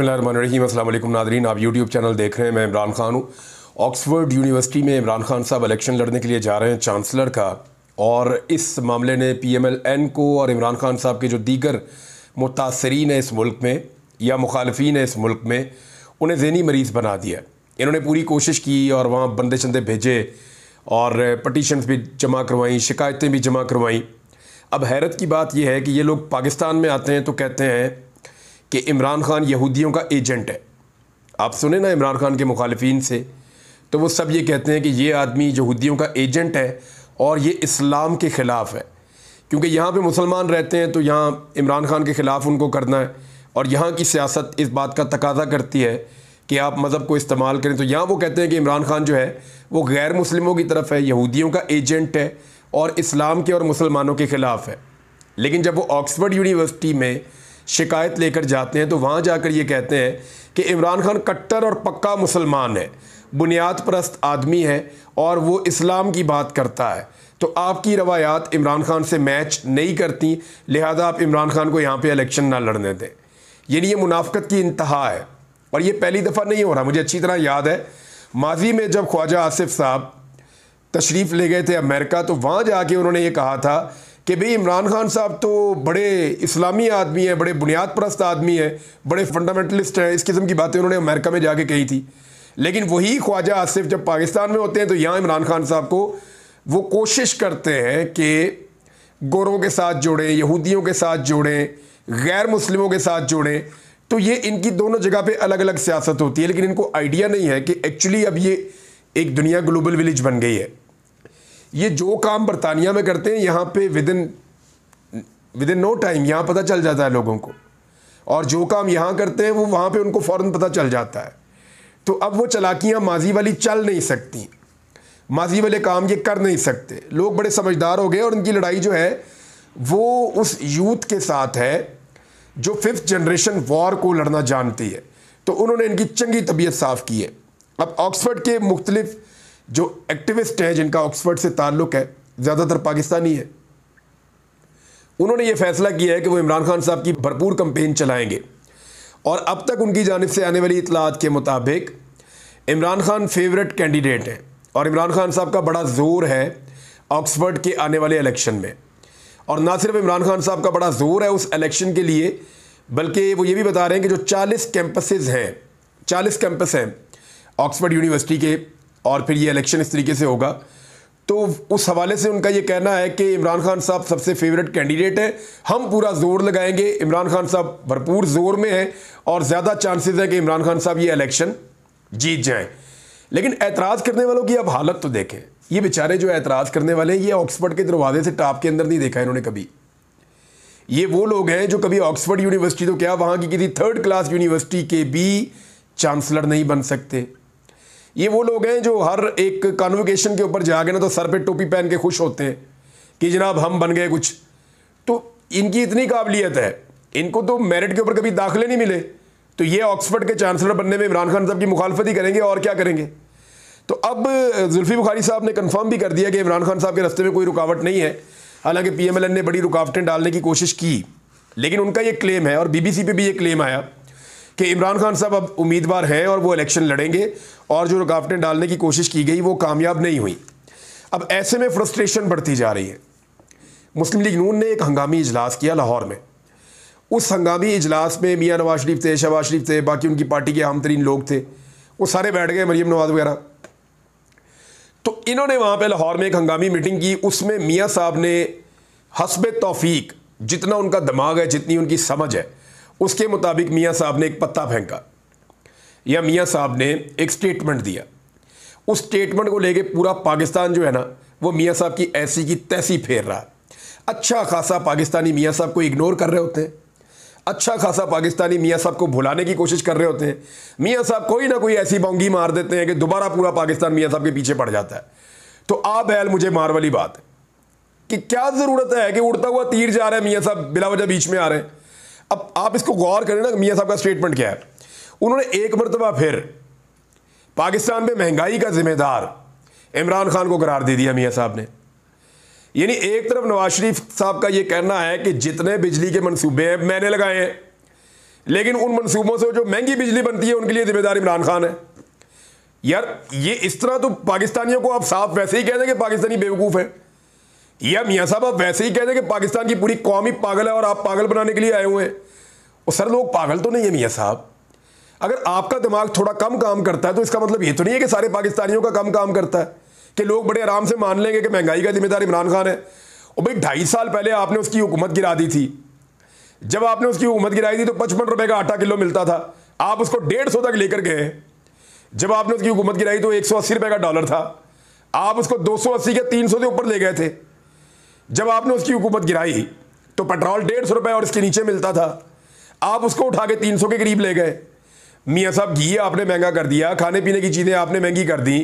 اللہ الرحمن الرحیم السلام علیکم ناظرین آپ یوٹیوب چینل دیکھ رہے ہیں میں عمران خان ہوں آکسفورڈ یونیورسٹی میں عمران خان صاحب الیکشن لڑنے کے لیے جا رہے ہیں چانسلر کا اور اس معاملے نے پی ایم ایل این کو اور عمران خان صاحب کے جو دیگر متاثرین ہیں اس ملک میں یا مخالفین ہیں اس ملک میں انہیں ذہنی مریض بنا دیا انہوں نے پوری کوشش کی اور وہاں بندے چندے بھیجے اور پٹیشنز بھی جمع کروائیں شکایتیں بھی جمع کروائیں اب حیرت کی بات یہ ہے کہ یہ لوگ پاکستان میں آتے ہیں تو کہتے ہیں کہ عمران خان یہودیوں کا ایجنٹ ہے آپ سنیں نا عمران خان کے مخالفین سے تو وہ سب یہ کہتے ہیں کہ یہ آدمی یہودیوں کا ایجنٹ ہے اور یہ اسلام کے خلاف ہے کیونکہ یہاں پہ مسلمان رہتے ہیں تو یہاں عمران خان کے خلاف ان کو کرنا ہے اور یہاں کی سیاست اس بات کا تقاضا کرتی ہے کہ آپ مذہب کو استعمال کریں تو یہاں وہ کہتے ہیں کہ عمران خان جو ہے وہ غیر مسلموں کی طرف ہے یہودیوں کا ایجنٹ ہے اور اسلام کے اور مسلمانوں کے خلاف ہے لیکن جب وہ آکسفرڈ یونیورسٹی میں شکایت لے کر جاتے ہیں تو وہاں جا کر یہ کہتے ہیں کہ عمران خان کٹر اور پکا مسلمان ہے بنیاد پرست آدمی ہے اور وہ اسلام کی بات کرتا ہے تو آپ کی روایات عمران خان سے میچ نہیں کرتی لہذا آپ عمران خان کو یہاں پہ الیکشن نہ لڑنے دیں یعنی یہ منافقت کی انتہا ہے اور یہ پہلی دفعہ نہیں ہو رہا مجھے اچھی طرح یاد ہے ماضی میں جب خواجہ آصف صاحب تشریف لے گئے تھے امریکہ تو وہاں جا کے انہوں نے یہ کہا تھا کہ بھائی عمران خان صاحب تو بڑے اسلامی آدمی ہیں بڑے بنیاد پرست آدمی ہیں بڑے فنڈامنٹلسٹ ہیں اس قسم کی باتیں انہوں نے امریکہ میں جا کے کہی تھی لیکن وہی خواجہ آصف جب پاکستان میں ہوتے ہیں تو یہاں عمران خان صاحب کو وہ کوشش کرتے ہیں کہ گوروں کے ساتھ جوڑیں یہودیوں کے ساتھ جوڑیں غیر مسلموں کے ساتھ جوڑیں تو یہ ان کی دونوں جگہ پہ الگ الگ سیاست ہوتی ہے لیکن ان کو آئیڈیا نہیں ہے کہ ایکچولی اب یہ ایک دنیا گلوبل ولیج بن گئی ہے یہ جو کام برطانیہ میں کرتے ہیں یہاں پہ within within no time یہاں پتہ چل جاتا ہے لوگوں کو اور جو کام یہاں کرتے ہیں وہ وہاں پہ ان کو فوراً پتہ چل جاتا ہے تو اب وہ چلاکیاں ماضی والی چل نہیں سکتی ماضی والے کام یہ کر نہیں سکتے لوگ بڑے سمجھدار ہو گئے اور ان کی لڑائی جو ہے وہ اس یوتھ کے ساتھ ہے جو ففتھ جنریشن وار کو لڑنا جانتی ہے تو انہوں نے ان کی چنگی طبیعت صاف کی ہے اب آکسفرڈ کے مختلف جو ایکٹیوسٹ ہیں جن کا آکسفرڈ سے تعلق ہے زیادہ تر پاکستانی ہے انہوں نے یہ فیصلہ کیا ہے کہ وہ عمران خان صاحب کی بھرپور کمپین چلائیں گے اور اب تک ان کی جانب سے آنے والی اطلاعات کے مطابق عمران خان فیورٹ کینڈیڈیٹ ہیں اور عمران خان صاحب کا بڑا زور ہے آکسفرڈ کے آنے والے الیکشن میں اور نہ صرف عمران خان صاحب کا بڑا زور ہے اس الیکشن کے لیے بلکہ وہ یہ بھی بتا رہے ہیں کہ جو چالیس کیمپسز ہیں چالیس کیمپس ہیں آکسفرڈ یونیورسٹی کے اور پھر یہ الیکشن اس طریقے سے ہوگا تو اس حوالے سے ان کا یہ کہنا ہے کہ عمران خان صاحب سب سے فیوریٹ کینڈیڈیٹ ہے ہم پورا زور لگائیں گے عمران خان صاحب بھرپور زور میں ہیں اور زیادہ چانسز ہیں کہ عمران خان صاحب یہ الیکشن جیت جائیں لیکن اعتراض کرنے والوں کی اب حالت تو دیکھیں یہ بیچارے جو اعتراض کرنے والے ہیں یہ آکسفرڈ کے دروازے سے ٹاپ کے اندر نہیں دیکھا انہوں نے کبھی یہ وہ لوگ ہیں جو کبھی آکسفرڈ یونیورسٹی تو کیا وہاں کی کسی تھرڈ کلاس یونیورسٹی کے بھی چانسلر نہیں بن سکتے یہ وہ لوگ ہیں جو ہر ایک کانوکیشن کے اوپر جا کے نا تو سر پہ ٹوپی پہن کے خوش ہوتے ہیں کہ جناب ہم بن گئے کچھ تو ان کی اتنی قابلیت ہے ان کو تو میرٹ کے اوپر کبھی داخلے نہیں ملے تو یہ آکسفرڈ کے چانسلر بننے میں عمران خان صاحب کی مخالفت ہی کریں گے اور کیا کریں گے تو اب زلفی بخاری صاحب نے کنفرم بھی کر دیا کہ عمران خان صاحب کے رستے میں کوئی رکاوٹ نہیں ہے حالانکہ پی ایم ایل این نے بڑی رکاوٹیں ڈالنے کی کوشش کی لیکن ان کا یہ کلیم ہے اور بی بی سی پہ بھی یہ کلیم آیا کہ عمران خان صاحب اب امیدوار ہیں اور وہ الیکشن لڑیں گے اور جو رکاوٹیں ڈالنے کی کوشش کی گئی وہ کامیاب نہیں ہوئی اب ایسے میں فرسٹریشن بڑھتی جا رہی ہے مسلم لیگ نون نے ایک ہنگامی اجلاس کیا لاہور میں اس ہنگامی اجلاس میں میاں نواز شریف تھے شہباز شریف تھے باقی ان کی پارٹی کے عام ترین لوگ تھے وہ سارے بیٹھ گئے مریم نواز وغیرہ تو انہوں نے وہاں پہ لاہور میں ایک ہنگامی میٹنگ کی اس میں میاں صاحب نے حسب توفیق جتنا ان کا دماغ ہے جتنی ان کی سمجھ ہے اس کے مطابق میاں صاحب نے ایک پتہ پھینکا یا میاں صاحب نے ایک سٹیٹمنٹ دیا اس سٹیٹمنٹ کو لے کے پورا پاکستان جو ہے نا وہ میاں صاحب کی ایسی کی تیسی پھیر رہا اچھا خاصا پاکستانی میاں صاحب کو اگنور کر رہے ہوتے ہیں اچھا خاصا پاکستانی میاں صاحب کو بھلانے کی کوشش کر رہے ہوتے ہیں میاں صاحب کوئی نہ کوئی ایسی بونگی مار دیتے ہیں کہ دوبارہ پورا پاکستان میاں صاحب کے پیچھے پڑ جاتا ہے تو آ بیل مجھے مار والی بات کہ کیا ضرورت ہے کہ اڑتا ہوا تیر جا رہا ہے میاں صاحب بلا وجہ بیچ میں آ رہے ہیں اب آپ اس کو غور کریں نا میاں صاحب کا اسٹیٹمنٹ کیا ہے انہوں نے ایک مرتبہ پھر پاکستان میں مہنگائی کا ذمہ دار عمران خان کو قرار دے دیا میاں صاحب نے یعنی ایک طرف نواز شریف صاحب کا یہ کہنا ہے کہ جتنے بجلی کے منصوبے ہیں میں نے لگائے ہیں لیکن ان منصوبوں سے جو مہنگی بجلی بنتی ہے ان کے لیے ذمہ دار عمران خان ہے یار یہ اس طرح تو پاکستانیوں کو آپ صاف ویسے ہی کہہ دیں کہ پاکستانی بیوقوف ہیں یا میاں صاحب آپ ویسے ہی کہہ دیں کہ پاکستان کی پوری قوم ہی پاگل ہے اور آپ پاگل بنانے کے لیے آئے ہوئے ہیں اور سر لوگ پاگل تو نہیں ہیں میاں صاحب اگر آپ کا دماغ تھوڑا کم کام کرتا ہے تو اس کا مطلب یہ تو نہیں ہے کہ سارے پاکستانیوں کا کم کام کرتا ہے کہ لوگ بڑے آرام سے مان لیں گے کہ مہنگائی کا ذمہ دار عمران خان ہے اور بھائی ڈھائی سال پہلے آپ نے اس کی حکومت گرا دی تھی جب آپ نے اس کی حکومت گرائی تھی تو پچپن روپے کا آٹا کلو ملتا تھا آپ اس کو ڈیڑھ سو تک لے کر گئے جب آپ نے اس کی حکومت گرائی تو ایک سو اسی روپے کا ڈالر تھا آپ اس کو دو سو اسی کے تین سو سے اوپر لے گئے تھے جب آپ نے اس کی حکومت گرائی تو پٹرول ڈیڑھ سو روپئے اور اس کے نیچے ملتا تھا آپ اس کو اٹھا کے تین سو کے قریب لے گئے میاں صاحب گھی آپ نے مہنگا کر دیا کھانے پینے کی چیزیں آپ نے مہنگی کر دیں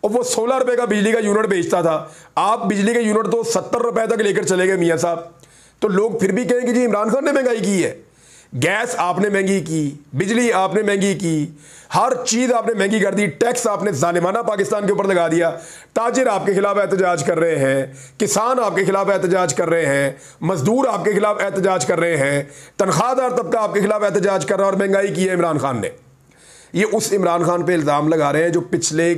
اور وہ سولہ روپئے کا بجلی کا یونٹ بیچتا تھا آپ بجلی کا یونٹ تو ستر روپئے تک لے کر چلے گئے میاں صاحب تو لوگ پھر بھی کہیں گے جی عمران خان نے مہنگائی کی ہے گیس آپ نے مہنگی کی بجلی آپ نے مہنگی کی ہر چیز آپ نے مہنگی کر دی ٹیکس آپ نے ظالمانہ پاکستان کے اوپر لگا دیا تاجر آپ کے خلاف احتجاج کر رہے ہیں کسان آپ کے خلاف احتجاج کر رہے ہیں مزدور آپ کے خلاف احتجاج کر رہے ہیں تنخواہ دار طبقہ آپ کے خلاف احتجاج کر رہا ہے اور مہنگائی کی ہے عمران خان نے یہ اس عمران خان پہ الزام لگا رہے ہیں جو پچھلے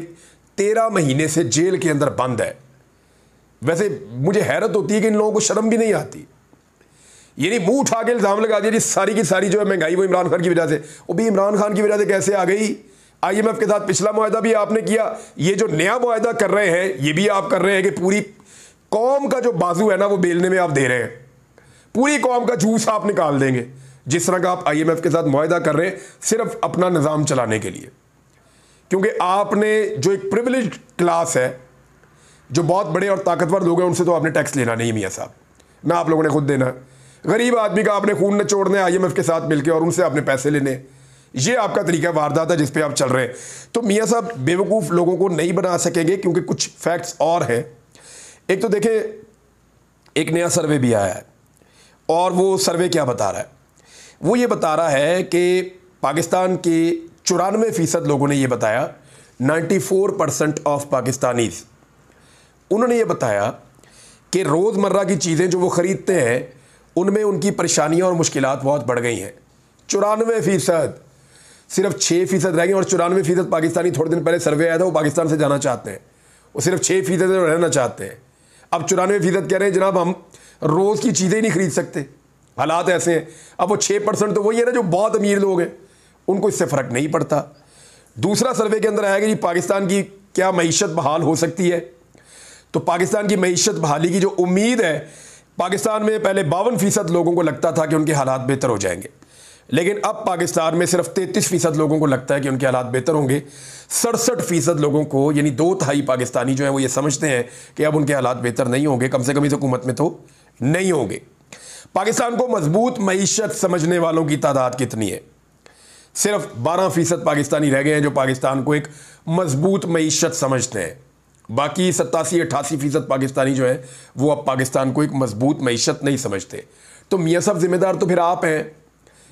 تیرہ مہینے سے جیل کے اندر بند ہے ویسے مجھے حیرت ہوتی ہے کہ ان لوگوں کو شرم بھی نہیں آتی یعنی منہ اٹھا کے الزام لگا دیا جی ساری کی ساری جو ہے مہنگائی وہ عمران خان کی وجہ سے وہ بھی عمران خان کی وجہ سے کیسے آ گئی آئی ایم ایف کے ساتھ پچھلا معاہدہ بھی آپ نے کیا یہ جو نیا معاہدہ کر رہے ہیں یہ بھی آپ کر رہے ہیں کہ پوری قوم کا جو بازو ہے نا وہ بیلنے میں آپ دے رہے ہیں پوری قوم کا جوس آپ نکال دیں گے جس طرح کا آپ آئی ایم ایف کے ساتھ معاہدہ کر رہے ہیں صرف اپنا نظام چلانے کے لیے کیونکہ آپ نے جو ایک پرولیج کلاس ہے جو بہت بڑے اور طاقتور لوگ ہیں ان سے تو آپ نے ٹیکس لینا نہیں میاں صاحب نہ آپ لوگوں نے خود دینا غریب آدمی کا آپ نے خون نہ ہے آئی ایم ایف کے ساتھ مل کے اور ان سے آپ نے پیسے لینے یہ آپ کا طریقہ واردات ہے جس پہ آپ چل رہے ہیں تو میاں صاحب بے وقوف لوگوں کو نہیں بنا سکیں گے کیونکہ کچھ فیکٹس اور ہیں ایک تو دیکھیں ایک نیا سروے بھی آیا ہے اور وہ سروے کیا بتا رہا ہے وہ یہ بتا رہا ہے کہ پاکستان کے چورانوے فیصد لوگوں نے یہ بتایا ninety four percent of Pakistanis انہوں نے یہ بتایا کہ روزمرہ کی چیزیں جو وہ خریدتے ہیں ان میں ان کی پریشانیاں اور مشکلات بہت بڑھ گئی ہیں چورانوے فیصد صرف چھ فیصد رہ گئے اور چورانوے فیصد پاکستانی تھوڑے دن پہلے سروے آیا تھا وہ پاکستان سے جانا چاہتے ہیں وہ صرف چھ فیصد رہنا چاہتے ہیں اب چورانوے فیصد کہہ رہے ہیں جناب ہم روز کی چیزیں ہی نہیں خرید سکتے حالات ایسے ہیں اب وہ چھ پرسنٹ تو وہی ہے نا جو بہت امیر لوگ ہیں ان کو اس سے فرق نہیں پڑتا دوسرا سروے کے اندر آیا کہ جی پاکستان کی کیا معیشت بحال ہو سکتی ہے تو پاکستان کی معیشت بحالی کی جو امید ہے پاکستان میں پہلے باون فیصد لوگوں کو لگتا تھا کہ ان کے حالات بہتر ہو جائیں گے لیکن اب پاکستان میں صرف تینتیس فیصد لوگوں کو لگتا ہے کہ ان کے حالات بہتر ہوں گے سڑسٹھ فیصد لوگوں کو یعنی دو تہائی پاکستانی جو ہیں وہ یہ سمجھتے ہیں کہ اب ان کے حالات بہتر نہیں ہوں گے کم سے کم اس حکومت میں تو نہیں ہوں گے پاکستان کو مضبوط معیشت سمجھنے والوں کی تعداد کتنی ہے صرف بارہ فیصد پاکستانی رہ گئے ہیں جو پاکستان کو ایک مضبوط معیشت سمجھتے ہیں باقی ستاسی اٹھاسی فیصد پاکستانی جو ہیں وہ اب پاکستان کو ایک مضبوط معیشت نہیں سمجھتے تو میاں صاحب ذمہ دار تو پھر آپ ہیں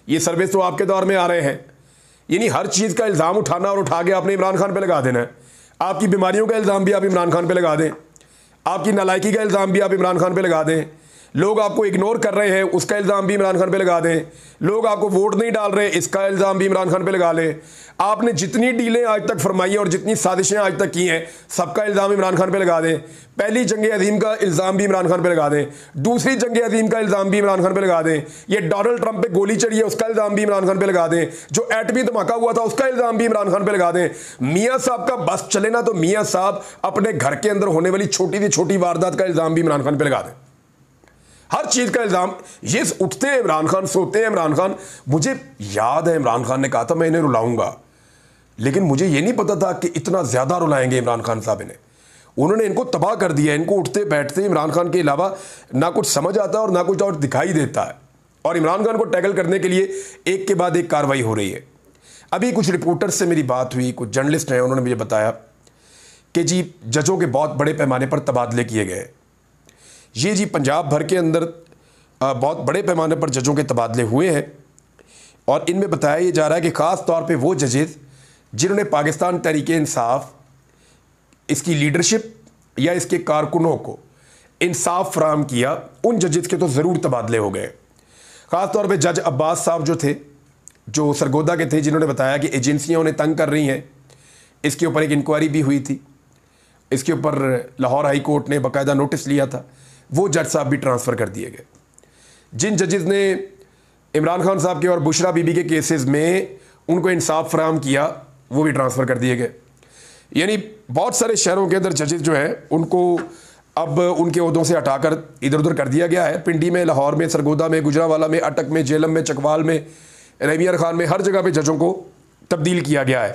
یہ سروس تو آپ کے دور میں آ رہے ہیں یعنی ہر چیز کا الزام اٹھانا اور اٹھا کے آپ نے عمران خان پہ لگا دینا ہے آپ کی بیماریوں کا الزام بھی آپ عمران خان پہ لگا دیں آپ کی نالائکی کا الزام بھی آپ عمران خان پہ لگا دیں لوگ آپ کو اگنور کر رہے ہیں اس کا الزام بھی عمران خان پہ لگا دیں لوگ آپ کو ووٹ نہیں ڈال رہے اس کا الزام بھی عمران خان پہ لگا لیں آپ نے جتنی ڈیلیں آج تک فرمائی ہیں اور جتنی سازشیں آج تک کی ہیں سب کا الزام عمران خان پہ لگا دیں پہلی جنگ عظیم کا الزام بھی عمران خان پہ لگا دیں دوسری جنگ عظیم کا الزام بھی عمران خان پہ لگا دیں یہ ڈونلڈ ٹرمپ پہ گولی چڑھی ہے اس کا الزام بھی عمران خان پہ لگا دیں جو ایٹمی دھماکہ ہوا تھا اس کا الزام بھی عمران خان پہ لگا دیں میاں صاحب کا بس چلے نا تو میاں صاحب اپنے گھر کے اندر ہونے والی چھوٹی سی چھوٹی واردات کا الزام بھی عمران خان پہ لگا دیں ہر چیز کا الزام یہ اٹھتے ہیں عمران خان سوتے ہیں عمران خان مجھے یاد ہے عمران خان نے کہا تھا میں انہیں رلاؤں گا لیکن مجھے یہ نہیں پتا تھا کہ اتنا زیادہ رلائیں گے عمران خان صاحب انہیں انہوں نے ان کو تباہ کر دیا ان کو اٹھتے بیٹھتے عمران خان کے علاوہ نہ کچھ سمجھ آتا اور نہ کچھ اور دکھائی دیتا ہے اور عمران خان کو ٹیکل کرنے کے لیے ایک کے بعد ایک کاروائی ہو رہی ہے ابھی کچھ رپورٹر سے میری بات ہوئی کچھ جرنلسٹ ہیں انہوں نے مجھے بتایا کہ جی ججوں کے بہت بڑے پیمانے پر تبادلے کیے گئے ہیں یہ جی پنجاب بھر کے اندر بہت بڑے پیمانے پر ججوں کے تبادلے ہوئے ہیں اور ان میں بتایا یہ جا رہا ہے کہ خاص طور پہ وہ ججز جنہوں نے پاکستان تحریک انصاف اس کی لیڈرشپ یا اس کے کارکنوں کو انصاف فراہم کیا ان ججز کے تو ضرور تبادلے ہو گئے خاص طور پہ جج عباس صاحب جو تھے جو سرگودا کے تھے جنہوں نے بتایا کہ ایجنسیاں انہیں تنگ کر رہی ہیں اس کے اوپر ایک انکوائری بھی ہوئی تھی اس کے اوپر لاہور ہائی کورٹ نے باقاعدہ نوٹس لیا تھا وہ جج صاحب بھی ٹرانسفر کر دیے گئے جن ججز نے عمران خان صاحب کے اور بشرا بی بی کے کیسز میں ان کو انصاف فراہم کیا وہ بھی ٹرانسفر کر دیے گئے یعنی بہت سارے شہروں کے اندر ججز جو ہیں ان کو اب ان کے عہدوں سے ہٹا کر ادھر ادھر کر دیا گیا ہے پنڈی میں لاہور میں سرگودا میں گجرا والا میں اٹک میں جیلم میں چکوال میں رومیار خان میں ہر جگہ پہ ججوں کو تبدیل کیا گیا ہے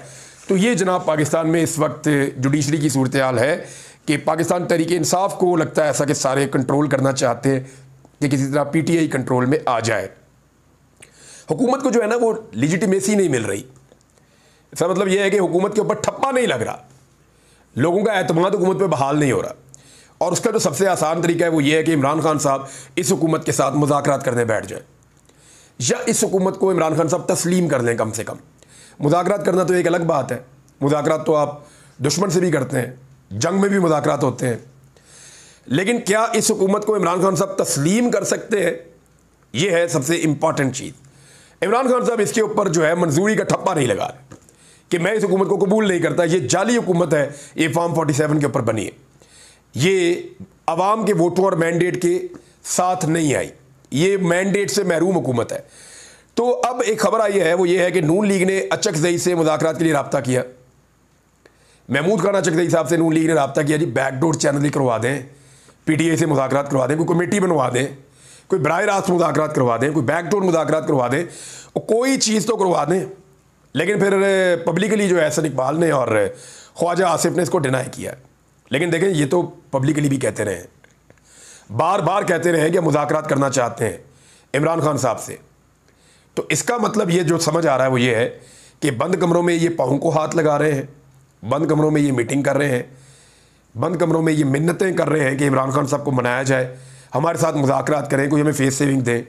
تو یہ جناب پاکستان میں اس وقت جوڈیشری کی صورتحال ہے کہ پاکستان تحریک انصاف کو لگتا ہے ایسا کہ سارے کنٹرول کرنا چاہتے ہیں کہ کسی طرح پی ٹی آئی کنٹرول میں آ جائے حکومت کو جو ہے نا وہ لیجیٹیمیسی نہیں مل رہی اس کا مطلب یہ ہے کہ حکومت کے اوپر ٹھپا نہیں لگ رہا لوگوں کا اعتماد حکومت پہ بحال نہیں ہو رہا اور اس کا جو سب سے آسان طریقہ ہے وہ یہ ہے کہ عمران خان صاحب اس حکومت کے ساتھ مذاکرات کرنے بیٹھ جائیں یا اس حکومت کو عمران خان صاحب تسلیم کر لیں کم سے کم مذاکرات کرنا تو ایک الگ بات ہے مذاکرات تو آپ دشمن سے بھی کرتے ہیں جنگ میں بھی مذاکرات ہوتے ہیں لیکن کیا اس حکومت کو عمران خان صاحب تسلیم کر سکتے ہیں یہ ہے سب سے امپورٹنٹ چیز عمران خان صاحب اس کے اوپر جو ہے منظوری کا ٹھپا نہیں لگا رہے کہ میں اس حکومت کو قبول نہیں کرتا یہ جعلی حکومت ہے یہ فارم فورٹی سیون کے اوپر بنی ہے یہ عوام کے ووٹوں اور مینڈیٹ کے ساتھ نہیں آئی یہ مینڈیٹ سے محروم حکومت ہے تو اب ایک خبر آئی ہے وہ یہ ہے کہ نون لیگ نے اچک زئی سے مذاکرات کے لیے رابطہ کیا محمود خانہ چکدئی صاحب سے نون لیگ نے رابطہ کیا جی بیک ڈور چینل کروا دیں پی ٹی آئی سے مذاکرات کروا دیں کوئی کمیٹی بنوا دیں کوئی براہ راست مذاکرات کروا دیں کوئی بیک ڈور مذاکرات کروا دیں کوئی چیز تو کروا دیں لیکن پھر پبلکلی eh, جو احسن اقبال نے اور eh, خواجہ آصف نے اس کو ڈینائی کیا لیکن دیکھیں یہ تو پبلکلی بھی کہتے رہے ہیں بار بار کہتے رہے ہیں کہ مذاکرات کرنا چاہتے ہیں عمران خان صاحب سے تو اس کا مطلب یہ جو سمجھ آ رہا ہے وہ یہ ہے کہ بند کمروں میں یہ پاؤں کو ہاتھ لگا رہے ہیں بند کمروں میں یہ میٹنگ کر رہے ہیں بند کمروں میں یہ منتیں کر رہے ہیں کہ عمران خان صاحب کو منایا جائے ہمارے ساتھ مذاکرات کریں کوئی ہمیں فیس سیونگ دیں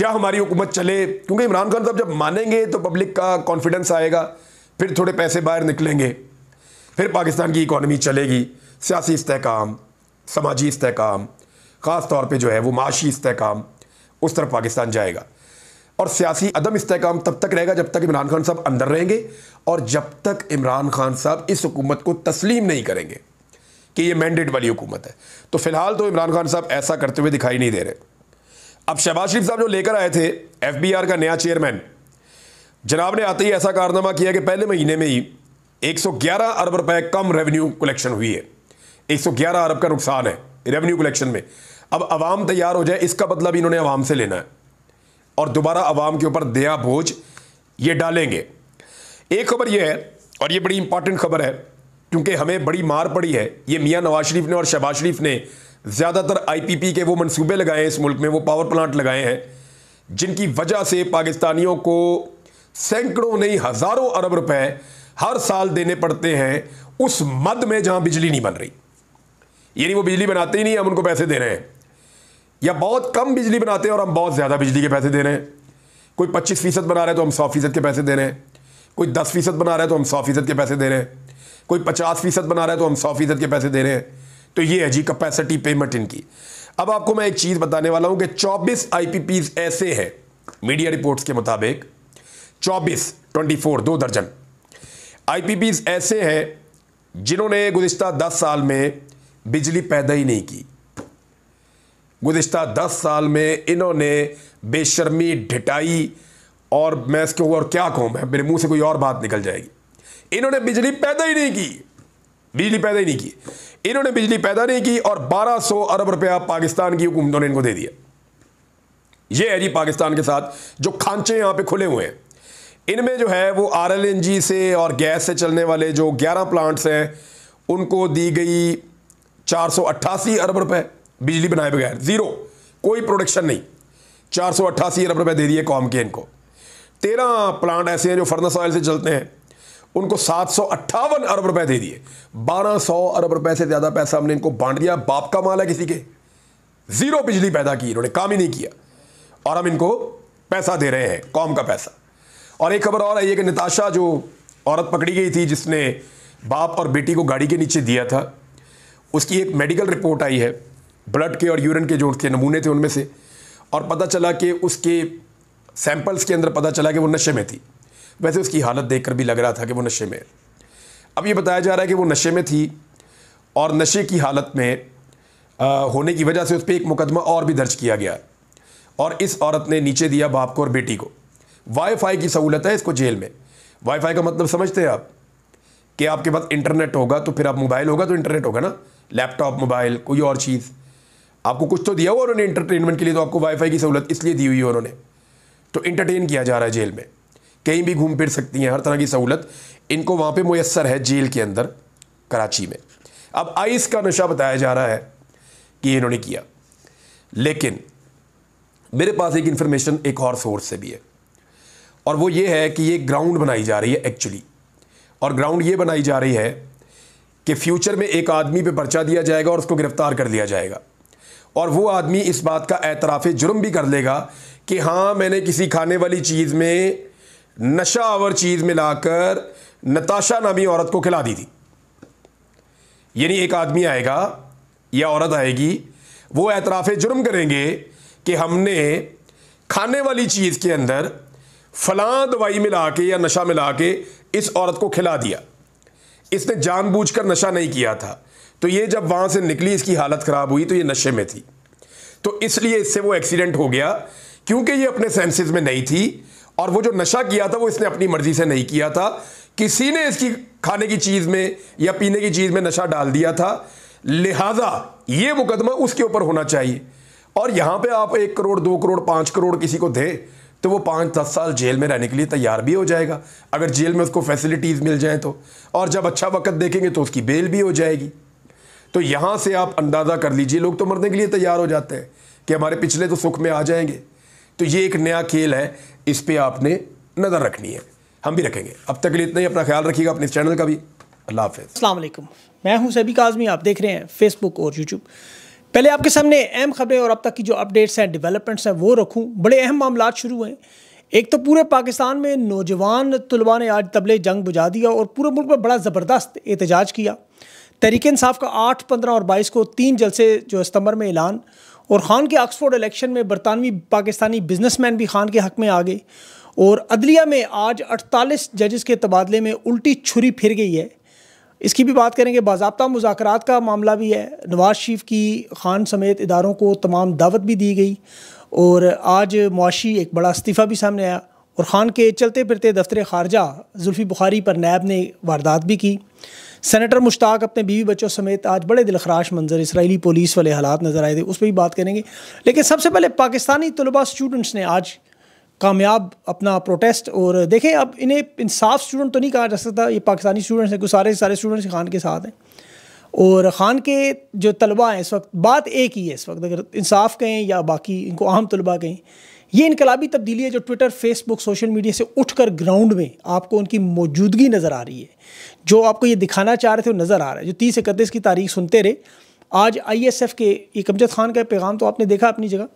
یا ہماری حکومت چلے کیونکہ عمران خان صاحب جب مانیں گے تو پبلک کا کانفیڈنس آئے گا پھر تھوڑے پیسے باہر نکلیں گے پھر پاکستان کی اکانومی چلے گی سیاسی استحکام سماجی استحکام خاص طور پہ جو ہے وہ معاشی استحکام اس طرف پاکستان جائے گا اور سیاسی عدم استحکام تب تک رہے گا جب تک عمران خان صاحب اندر رہیں گے اور جب تک عمران خان صاحب اس حکومت کو تسلیم نہیں کریں گے کہ یہ مینڈیٹ والی حکومت ہے تو فی الحال تو عمران خان صاحب ایسا کرتے ہوئے دکھائی نہیں دے رہے اب شہباز شریف صاحب جو لے کر آئے تھے ایف بی آر کا نیا چیئرمین جناب نے آتے ہی ایسا کارنامہ کیا کہ پہلے مہینے میں ہی ایک سو گیارہ ارب روپے کم ریونیو کلیکشن ہوئی ہے ایک سو گیارہ ارب کا نقصان ہے ریونیو کلیکشن میں اب عوام تیار ہو جائے اس کا بدلہ بھی انہوں نے عوام سے لینا ہے اور دوبارہ عوام کے اوپر دیا بوجھ یہ ڈالیں گے ایک خبر یہ ہے اور یہ بڑی امپارٹنٹ خبر ہے کیونکہ ہمیں بڑی مار پڑی ہے یہ میاں نواز شریف نے اور شہباز شریف نے زیادہ تر آئی پی پی کے وہ منصوبے لگائے ہیں اس ملک میں وہ پاور پلانٹ لگائے ہیں جن کی وجہ سے پاکستانیوں کو سینکڑوں نہیں ہزاروں ارب روپے ہر سال دینے پڑتے ہیں اس مد میں جہاں بجلی نہیں بن رہی یعنی وہ بجلی بناتے ہی نہیں ہم ان کو پیسے دے رہے ہیں یا بہت کم بجلی بناتے ہیں اور ہم بہت زیادہ بجلی کے پیسے دے رہے ہیں کوئی پچیس فیصد بنا رہے ہیں تو ہم سو فیصد کے پیسے دے رہے ہیں کوئی دس فیصد بنا رہے تو ہم سو فیصد کے پیسے دے رہے ہیں کوئی پچاس فیصد بنا رہے ہیں تو ہم سو فیصد کے پیسے دے رہے ہیں تو یہ ہے جی کیپیسٹی پیمنٹ ان کی اب آپ کو میں ایک چیز بتانے والا ہوں کہ چوبیس آئی پی پیز ایسے ہیں میڈیا رپورٹس کے مطابق چوبیس ٹوینٹی فور دو درجن آئی پی پیز ایسے ہیں جنہوں نے گزشتہ دس سال میں بجلی پیدا ہی نہیں کی گزشتہ دس سال میں انہوں نے بے شرمی ڈھٹائی اور میں اس کے اور کیا کہوں میں میرے منہ سے کوئی اور بات نکل جائے گی انہوں نے بجلی پیدا ہی نہیں کی بجلی پیدا ہی نہیں کی انہوں نے بجلی پیدا نہیں کی اور بارہ سو ارب روپیہ پاکستان کی حکومتوں نے ان کو دے دیا یہ ہے جی پاکستان کے ساتھ جو کھانچے یہاں پہ کھلے ہوئے ہیں ان میں جو ہے وہ آر ایل این جی سے اور گیس سے چلنے والے جو گیارہ پلانٹس ہیں ان کو دی گئی چار سو اٹھاسی ارب روپئے بجلی بنائے بغیر زیرو کوئی پروڈکشن نہیں چار سو اٹھاسی ارب روپئے دے دیے قوم کے ان کو تیرہ پلانٹ ایسے ہیں جو فرنس آئل سے چلتے ہیں ان کو سات سو اٹھاون ارب روپئے دے دیے بارہ سو ارب روپئے سے زیادہ پیسہ ہم نے ان کو بانٹ دیا باپ کا مال ہے کسی کے زیرو بجلی پیدا کی انہوں نے کام ہی نہیں کیا اور ہم ان کو پیسہ دے رہے ہیں قوم کا پیسہ اور ایک خبر اور آئی ہے کہ نتاشا جو عورت پکڑی گئی تھی جس نے باپ اور بیٹی کو گاڑی کے نیچے دیا تھا اس کی ایک میڈیکل رپورٹ آئی ہے بلڈ کے اور یورن کے جو تھے نمونے تھے ان میں سے اور پتہ چلا کہ اس کے سیمپلز کے اندر پتہ چلا کہ وہ نشے میں تھی ویسے اس کی حالت دیکھ کر بھی لگ رہا تھا کہ وہ نشے میں اب یہ بتایا جا رہا ہے کہ وہ نشے میں تھی اور نشے کی حالت میں ہونے کی وجہ سے اس پہ ایک مقدمہ اور بھی درج کیا گیا اور اس عورت نے نیچے دیا باپ کو اور بیٹی کو وائی فائی کی سہولت ہے اس کو جیل میں وائی فائی کا مطلب سمجھتے ہیں آپ کہ آپ کے پاس انٹرنیٹ ہوگا تو پھر آپ موبائل ہوگا تو انٹرنیٹ ہوگا نا لیپ ٹاپ موبائل کوئی اور چیز آپ کو کچھ تو دیا ہوا انہوں نے انٹرٹینمنٹ کے لیے تو آپ کو وائی فائی کی سہولت اس لیے دی ہوئی ہے انہوں نے تو انٹرٹین کیا جا رہا ہے جیل میں کہیں بھی گھوم پھر سکتی ہیں ہر طرح کی سہولت ان کو وہاں پہ میسر ہے جیل کے اندر کراچی میں اب آئس کا نشہ بتایا جا رہا ہے کہ انہوں نے کیا لیکن میرے پاس ایک انفارمیشن ایک اور سورس سے بھی ہے اور وہ یہ ہے کہ یہ گراؤنڈ بنائی جا رہی ہے ایکچولی اور گراؤنڈ یہ بنائی جا رہی ہے کہ فیوچر میں ایک آدمی پہ پرچہ دیا جائے گا اور اس کو گرفتار کر لیا جائے گا اور وہ آدمی اس بات کا اعتراف جرم بھی کر لے گا کہ ہاں میں نے کسی کھانے والی چیز میں نشہ آور چیز ملا کر نتاشا نامی عورت کو کھلا دی تھی یعنی ایک آدمی آئے گا یا عورت آئے گی وہ اعتراف جرم کریں گے کہ ہم نے کھانے والی چیز کے اندر فلاں دوائی ملا کے یا نشہ ملا کے اس عورت کو کھلا دیا اس نے جان بوجھ کر نشہ نہیں کیا تھا تو یہ جب وہاں سے نکلی اس کی حالت خراب ہوئی تو یہ نشے میں تھی تو اس لیے اس سے وہ ایکسیڈنٹ ہو گیا کیونکہ یہ اپنے سینسز میں نہیں تھی اور وہ جو نشہ کیا تھا وہ اس نے اپنی مرضی سے نہیں کیا تھا کسی نے اس کی کھانے کی چیز میں یا پینے کی چیز میں نشہ ڈال دیا تھا لہٰذا یہ مقدمہ اس کے اوپر ہونا چاہیے اور یہاں پہ آپ ایک کروڑ دو کروڑ پانچ کروڑ کسی کو دیں تو وہ پانچ دس سال جیل میں رہنے کے لیے تیار بھی ہو جائے گا اگر جیل میں اس کو فیسلٹیز مل جائیں تو اور جب اچھا وقت دیکھیں گے تو اس کی بیل بھی ہو جائے گی تو یہاں سے آپ اندازہ کر لیجئے لوگ تو مرنے کے لیے تیار ہو جاتے ہیں کہ ہمارے پچھلے تو سکھ میں آ جائیں گے تو یہ ایک نیا کھیل ہے اس پہ آپ نے نظر رکھنی ہے ہم بھی رکھیں گے اب تک لیے اتنا ہی اپنا خیال رکھیے گا اپنے چینل کا بھی اللہ حافظ السلام علیکم میں ہوں سیبی کاظمی آپ دیکھ رہے ہیں فیس بک اور یوٹیوب پہلے آپ کے سامنے اہم خبریں اور اب تک کی جو اپڈیٹس ہیں ڈیولپمنٹس ہیں وہ رکھوں بڑے اہم معاملات شروع ہوئے ایک تو پورے پاکستان میں نوجوان طلباء نے آج تبلے جنگ بجا دیا اور پورے ملک میں بڑا زبردست احتجاج کیا تحریک انصاف کا آٹھ پندرہ اور بائیس کو تین جلسے جو ستمبر میں اعلان اور خان کے آکسفورڈ الیکشن میں برطانوی پاکستانی بزنس مین بھی خان کے حق میں آ گئے اور عدلیہ میں آج اٹھالیس ججز کے تبادلے میں الٹی چھری پھر گئی ہے اس کی بھی بات کریں گے باضابطہ مذاکرات کا معاملہ بھی ہے نواز شریف کی خان سمیت اداروں کو تمام دعوت بھی دی گئی اور آج معاشی ایک بڑا استعفیٰ بھی سامنے آیا اور خان کے چلتے پھرتے دفتر خارجہ زلفی بخاری پر نیب نے واردات بھی کی سینیٹر مشتاق اپنے بیوی بچوں سمیت آج بڑے دلخراش منظر اسرائیلی پولیس والے حالات نظر آئے تھے اس پہ بھی بات کریں گے لیکن سب سے پہلے پاکستانی طلباء اسٹوڈنٹس نے آج کامیاب اپنا پروٹیسٹ اور دیکھیں اب انہیں انصاف اسٹوڈنٹ تو نہیں کہا جا سکتا یہ پاکستانی اسٹوڈنٹس ہیں سارے سارے اسٹوڈنٹس خان کے ساتھ ہیں اور خان کے جو طلبہ ہیں اس وقت بات ایک ہی ہے اس وقت اگر انصاف کہیں یا باقی ان کو عام طلباء کہیں یہ انقلابی تبدیلی ہے جو Twitter Facebook social media سے اٹھ کر گراؤنڈ میں آپ کو ان کی موجودگی نظر آ رہی ہے جو آپ کو یہ دکھانا چاہ رہے تھے وہ نظر آ رہا ہے جو تیس اکتیس کی تاریخ سنتے رہے آج آئی ایس ایف کے ایک امجد خان کا پیغام تو آپ نے دیکھا اپنی جگہ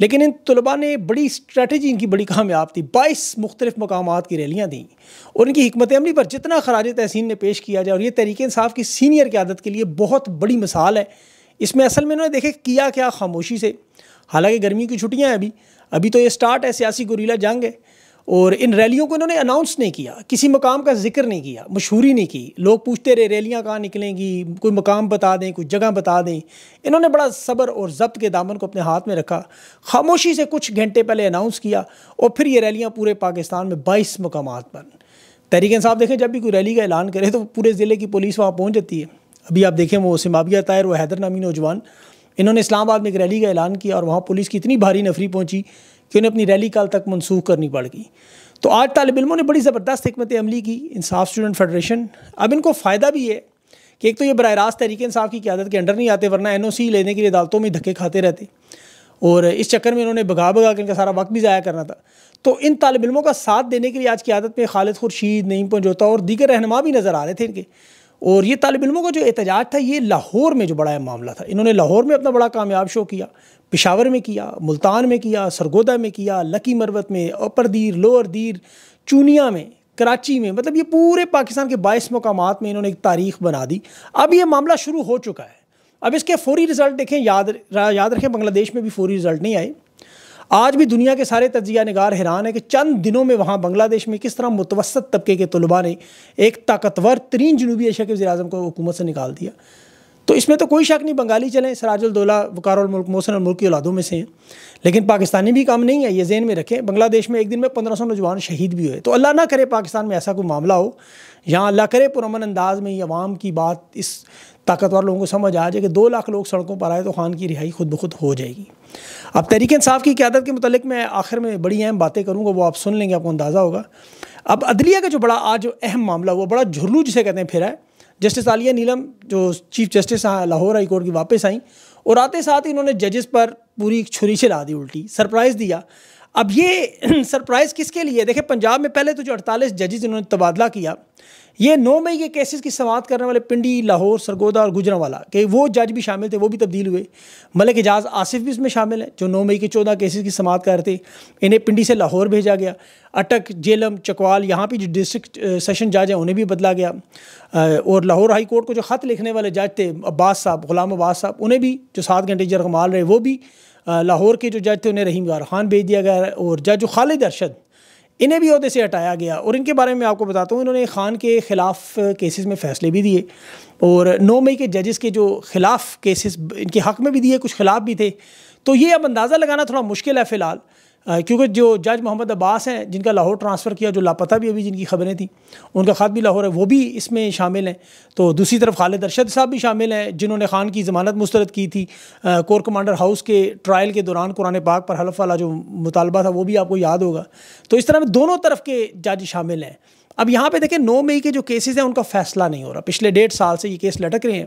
لیکن ان طلباء نے بڑی اسٹریٹجی ان کی بڑی کامیاب تھی بائیس مختلف مقامات کی ریلیاں دیں اور ان کی حکمت عملی پر جتنا خراج تحسین نے پیش کیا جائے اور یہ تحریک انصاف کی سینئر قیادت کے لیے بہت بڑی مثال ہے اس میں اصل میں انہوں نے دیکھے کیا کیا خاموشی سے حالانکہ گرمی کی چھٹیاں ہیں ابھی ابھی تو یہ سٹارٹ ہے سیاسی گوریلا جنگ ہے اور ان ریلیوں کو انہوں نے اناؤنس نہیں کیا کسی مقام کا ذکر نہیں کیا مشہوری نہیں کی لوگ پوچھتے رہے ریلیاں کہاں نکلیں گی کوئی مقام بتا دیں کوئی جگہ بتا دیں انہوں نے بڑا صبر اور ضبط کے دامن کو اپنے ہاتھ میں رکھا خاموشی سے کچھ گھنٹے پہلے اناؤنس کیا اور پھر یہ ریلیاں پورے پاکستان میں بائیس مقامات پر تحریک انصاف دیکھیں جب بھی کوئی ریلی کا اعلان کرے تو پورے ضلع کی پولیس وہاں پہنچ جاتی ہے ابھی آپ دیکھیں وہ سمابیہ طاہر وہ حیدر نامی نوجوان انہوں نے اسلام آباد میں ایک ریلی کا اعلان کیا اور وہاں پولیس کی اتنی بھاری نفری پہنچی کہ انہیں اپنی ریلی کل تک منسوخ کرنی پڑ گئی تو آج طالب علموں نے بڑی زبردست حکمت عملی کی انصاف اسٹوڈنٹ فیڈریشن اب ان کو فائدہ بھی ہے کہ ایک تو یہ براہ راست تحریک انصاف کی قیادت کے انڈر نہیں آتے ورنہ این او سی لینے کے لیے عدالتوں میں دھکے کھاتے رہتے اور اس چکر میں انہوں نے بھگا بھگا کے ان کا سارا وقت بھی ضائع کرنا تھا تو ان طالب علموں کا ساتھ دینے کے لیے آج کی عادت میں خالد خورشید نعیم پنجوتا اور دیگر رہنما بھی نظر آ رہے تھے ان کے اور یہ طالب علموں کا جو احتجاج تھا یہ لاہور میں جو بڑا معاملہ تھا انہوں نے لاہور میں اپنا بڑا کامیاب شو کیا پشاور میں کیا ملتان میں کیا سرگودا میں کیا لکی مروت میں اپر دیر لوور دیر چونیا میں کراچی میں مطلب یہ پورے پاکستان کے بائیس مقامات میں انہوں نے ایک تاریخ بنا دی اب یہ معاملہ شروع ہو چکا ہے اب اس کے فوری رزلٹ دیکھیں یاد یاد رکھیں بنگلہ دیش میں بھی فوری رزلٹ نہیں آئے آج بھی دنیا کے سارے تجزیہ نگار حیران ہیں کہ چند دنوں میں وہاں بنگلہ دیش میں کس طرح متوسط طبقے کے طلباء نے ایک طاقتور ترین جنوبی ایشیا کے وزیر اعظم کو حکومت سے نکال دیا تو اس میں تو کوئی شک نہیں بنگالی چلیں سراج الدولہ وقار الملک محسن الملک کی اولادوں میں سے ہیں لیکن پاکستانی بھی کام نہیں ہے یہ ذہن میں رکھیں بنگلہ دیش میں ایک دن میں پندرہ سو نوجوان شہید بھی ہوئے تو اللہ نہ کرے پاکستان میں ایسا کوئی معاملہ ہو یہاں اللہ کرے پرامن انداز میں یہ عوام کی بات اس طاقتور لوگوں کو سمجھ آ جائے کہ دو لاکھ لوگ سڑکوں پر آئے تو خان کی رہائی خود بخود ہو جائے گی اب تحریک انصاف کی قیادت کے متعلق میں آخر میں بڑی اہم باتیں کروں گا وہ آپ سن لیں گے آپ کو اندازہ ہوگا اب عدلیہ کا جو بڑا آج جو اہم معاملہ وہ بڑا جھرلو جسے کہتے ہیں پھر ہے جسٹس عالیہ نیلم جو چیف جسٹس ہاں، لاہور ہائی کورٹ کی واپس آئیں اور آتے ساتھ انہوں نے ججز پر پوری چھری چلا دی الٹی سرپرائز دیا اب یہ سرپرائز کس کے لیے دیکھیں پنجاب میں پہلے تو جو اڑتالیس ججز انہوں نے تبادلہ کیا یہ نو مئی کے کیسز کی سماعت کرنے والے پنڈی لاہور سرگودا اور گجرا والا کہ وہ جج بھی شامل تھے وہ بھی تبدیل ہوئے ملک اعجاز آصف بھی اس میں شامل ہیں جو نو مئی کے چودہ کیسز کی سماعت رہے تھے انہیں پنڈی سے لاہور بھیجا گیا اٹک جیلم چکوال یہاں پہ جو ڈسٹرکٹ سیشن جج ہیں انہیں بھی بدلا گیا اور لاہور ہائی کورٹ کو جو خط لکھنے والے جج تھے عباس صاحب غلام عباس صاحب انہیں بھی جو سات گھنٹے جرغمال رہے وہ بھی لاہور کے جو جج تھے انہیں رحیم غار خان بھیج دیا گیا اور جج جو خالد ارشد انہیں بھی عہدے سے ہٹایا گیا اور ان کے بارے میں آپ کو بتاتا ہوں انہوں نے خان کے خلاف کیسز میں فیصلے بھی دیے اور نو مئی کے ججز کے جو خلاف کیسز ان کے حق میں بھی دیے کچھ خلاف بھی تھے تو یہ اب اندازہ لگانا تھوڑا مشکل ہے فی الحال کیونکہ جو جج محمد عباس ہیں جن کا لاہور ٹرانسفر کیا جو لاپتہ بھی ابھی جن کی خبریں تھیں ان کا خط بھی لاہور ہے وہ بھی اس میں شامل ہیں تو دوسری طرف خالد ارشد صاحب بھی شامل ہیں جنہوں نے خان کی ضمانت مسترد کی تھی کور کمانڈر ہاؤس کے ٹرائل کے دوران قرآن پاک پر حلف والا جو مطالبہ تھا وہ بھی آپ کو یاد ہوگا تو اس طرح میں دونوں طرف کے جج شامل ہیں اب یہاں پہ دیکھیں نو مئی کے جو کیسز ہیں ان کا فیصلہ نہیں ہو رہا پچھلے ڈیڑھ سال سے یہ کیس لٹک رہے ہیں